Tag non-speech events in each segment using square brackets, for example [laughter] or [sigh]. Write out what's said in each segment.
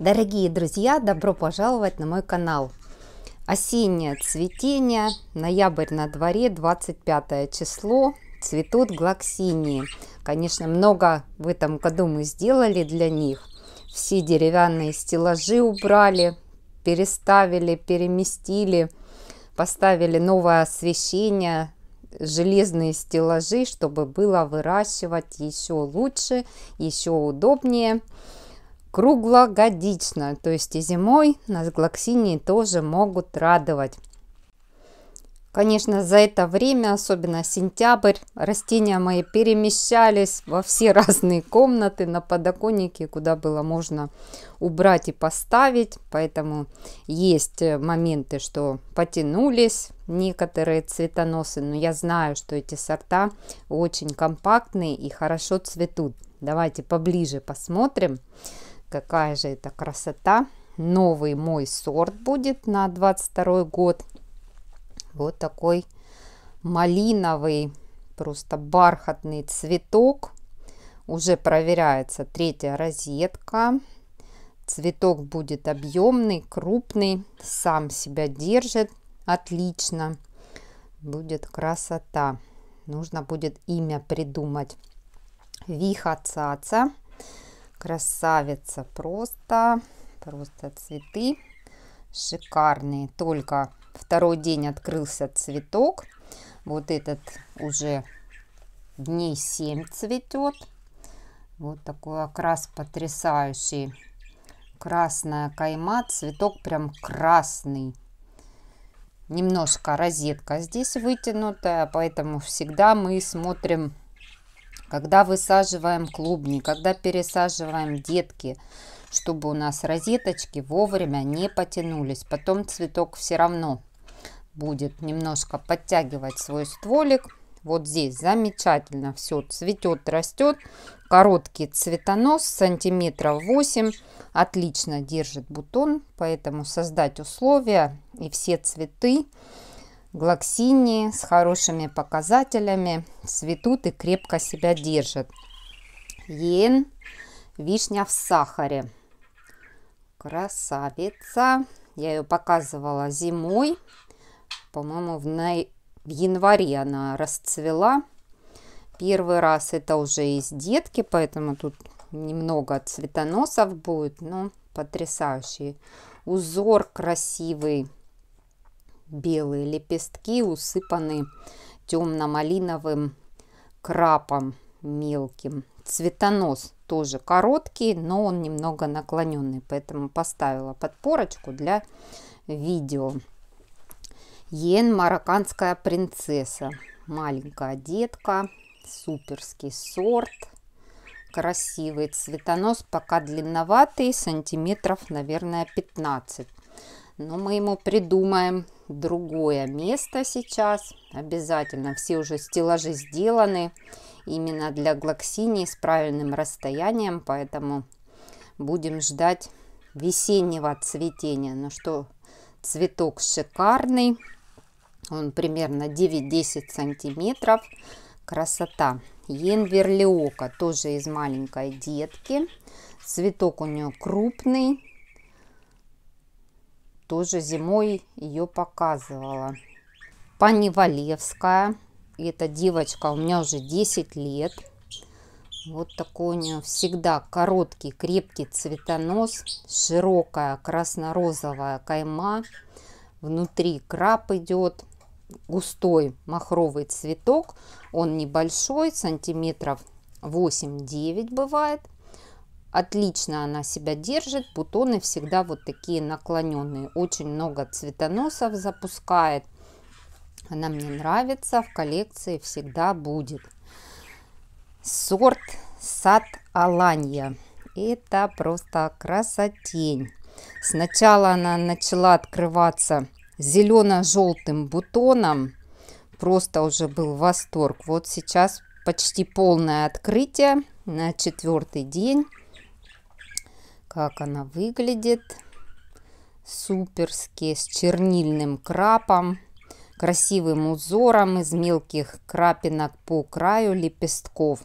Дорогие друзья, добро пожаловать на мой канал. Осеннее цветение, ноябрь на дворе, 25 число, цветут глаксинии. Конечно, много в этом году мы сделали для них. Все деревянные стеллажи убрали, переставили, переместили, поставили новое освещение, железные стеллажи, чтобы было выращивать еще лучше, еще удобнее круглогодично, то есть и зимой нас глоксинии тоже могут радовать. Конечно, за это время, особенно сентябрь, растения мои перемещались во все [laughs] разные комнаты на подоконнике, куда было можно убрать и поставить. Поэтому есть э, моменты, что потянулись некоторые цветоносы, но я знаю, что эти сорта очень компактные и хорошо цветут. Давайте поближе посмотрим. Посмотрим какая же это красота. Новый мой сорт будет на 22 год. Вот такой малиновый, просто бархатный цветок. Уже проверяется третья розетка. Цветок будет объемный, крупный, сам себя держит отлично. Будет красота. Нужно будет имя придумать. Виха цаца. Красавица просто, просто цветы шикарные. Только второй день открылся цветок. Вот этот уже дней 7 цветет. Вот такой окрас потрясающий. Красная кайма, цветок прям красный. Немножко розетка здесь вытянутая, поэтому всегда мы смотрим когда высаживаем клубни, когда пересаживаем детки, чтобы у нас розеточки вовремя не потянулись. Потом цветок все равно будет немножко подтягивать свой стволик. Вот здесь замечательно все цветет, растет. Короткий цветонос, сантиметров 8. Отлично держит бутон, поэтому создать условия и все цветы Глоксинии с хорошими показателями цветут и крепко себя держат. Йен, вишня в сахаре. Красавица. Я ее показывала зимой. По-моему, в, на... в январе она расцвела. Первый раз это уже из детки, поэтому тут немного цветоносов будет. но потрясающий. Узор красивый белые лепестки усыпаны темно-малиновым крапом мелким. Цветонос тоже короткий, но он немного наклоненный, поэтому поставила подпорочку для видео. Йен марокканская принцесса. Маленькая детка, суперский сорт, красивый цветонос, пока длинноватый, сантиметров, наверное, 15. Но мы ему придумаем другое место сейчас. Обязательно все уже стеллажи сделаны именно для глоксинии с правильным расстоянием, поэтому будем ждать весеннего цветения. Ну что, цветок шикарный, он примерно 9-10 сантиметров, красота. Енверлиока тоже из маленькой детки, цветок у нее крупный, тоже зимой ее показывала. Паневалевская. И эта девочка у меня уже 10 лет. Вот такой у нее всегда короткий, крепкий цветонос, широкая красно-розовая кайма. Внутри краб идет, густой махровый цветок. Он небольшой, сантиметров 8-9 бывает. Отлично она себя держит, бутоны всегда вот такие наклоненные. Очень много цветоносов запускает. Она мне нравится, в коллекции всегда будет. Сорт сад Аланья. Это просто красотень. Сначала она начала открываться зелено-желтым бутоном. Просто уже был восторг. Вот сейчас почти полное открытие на четвертый день как она выглядит. Суперски, с чернильным крапом, красивым узором из мелких крапинок по краю лепестков.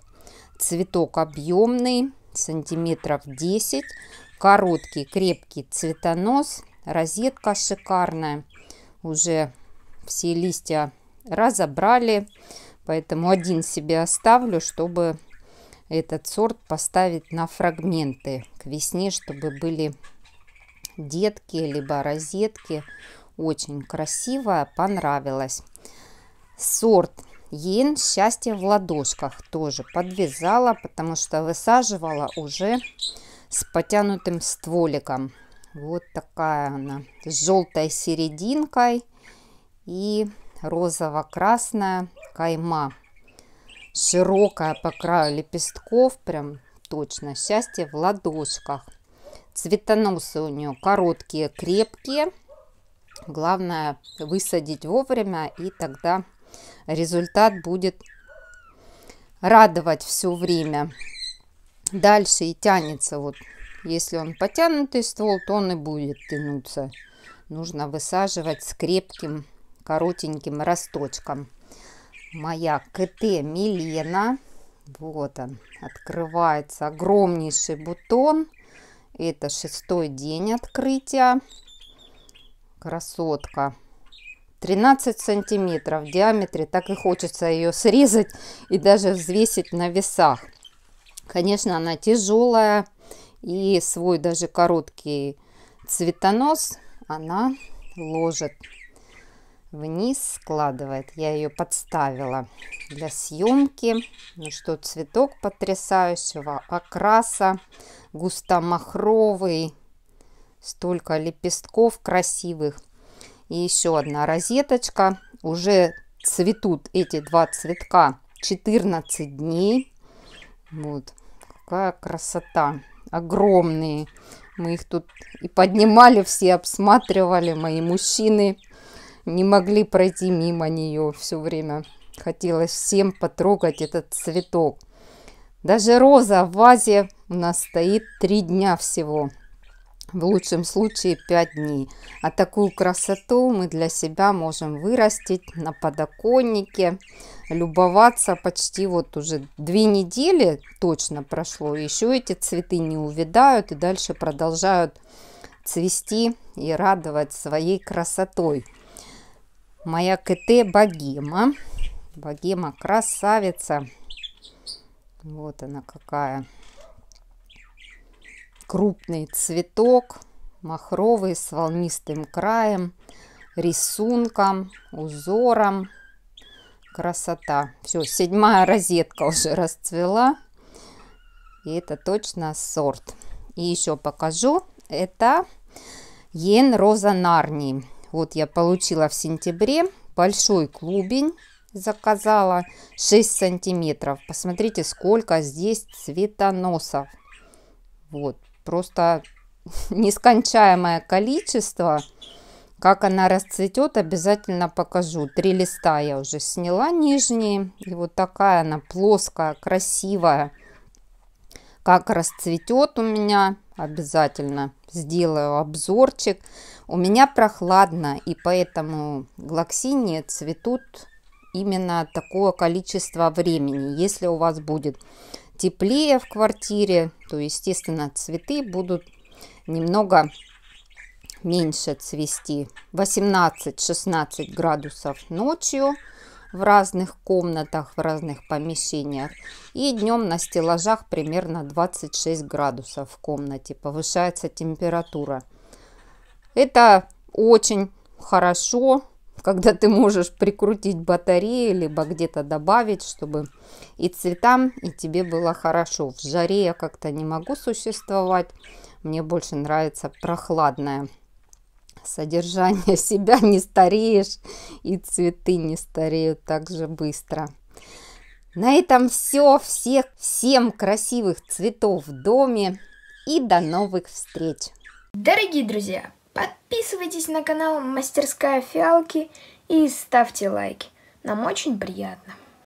Цветок объемный, сантиметров 10, короткий, крепкий цветонос, розетка шикарная. Уже все листья разобрали, поэтому один себе оставлю, чтобы этот сорт поставить на фрагменты к весне, чтобы были детки, либо розетки. Очень красивая, понравилась. Сорт Ен «Счастье в ладошках» тоже подвязала, потому что высаживала уже с потянутым стволиком. Вот такая она, с желтой серединкой и розово-красная кайма широкая по краю лепестков, прям точно счастье в ладошках. Цветоносы у нее короткие, крепкие. Главное высадить вовремя, и тогда результат будет радовать все время. Дальше и тянется. Вот если он потянутый ствол, то он и будет тянуться. Нужно высаживать с крепким коротеньким росточком моя КТ Милена. Вот он, открывается огромнейший бутон. Это шестой день открытия. Красотка. 13 сантиметров в диаметре. Так и хочется ее срезать и даже взвесить на весах. Конечно, она тяжелая. И свой даже короткий цветонос она ложит вниз складывает. Я ее подставила для съемки. Ну что, цветок потрясающего окраса, густомахровый, столько лепестков красивых. И еще одна розеточка. Уже цветут эти два цветка 14 дней. Вот, какая красота. Огромные. Мы их тут и поднимали, все обсматривали, мои мужчины не могли пройти мимо нее все время. Хотелось всем потрогать этот цветок. Даже роза в вазе у нас стоит три дня всего. В лучшем случае пять дней. А такую красоту мы для себя можем вырастить на подоконнике, любоваться почти вот уже две недели точно прошло. Еще эти цветы не увядают и дальше продолжают цвести и радовать своей красотой. Моя КТ Богема. Богема красавица. Вот она какая. Крупный цветок, махровый с волнистым краем, рисунком, узором. Красота. Все, седьмая розетка уже расцвела. И это точно сорт. И еще покажу. Это Йен Роза Нарни. Вот я получила в сентябре большой клубень. Заказала 6 сантиметров. Посмотрите, сколько здесь цветоносов. Вот, просто [laughs] нескончаемое количество. Как она расцветет, обязательно покажу. Три листа я уже сняла нижние. И вот такая она плоская, красивая. Как расцветет у меня обязательно сделаю обзорчик. У меня прохладно, и поэтому глоксинии цветут именно такое количество времени. Если у вас будет теплее в квартире, то, естественно, цветы будут немного меньше цвести. 18-16 градусов ночью – в разных комнатах, в разных помещениях. И днем на стеллажах примерно 26 градусов в комнате. Повышается температура. Это очень хорошо, когда ты можешь прикрутить батареи, либо где-то добавить, чтобы и цветам, и тебе было хорошо. В жаре я как-то не могу существовать. Мне больше нравится прохладная содержание [laughs] себя не стареешь, и цветы не стареют так же быстро. На этом все. Всех, всем красивых цветов в доме и до новых встреч! Дорогие друзья, подписывайтесь на канал Мастерская Фиалки и ставьте лайки. Нам очень приятно.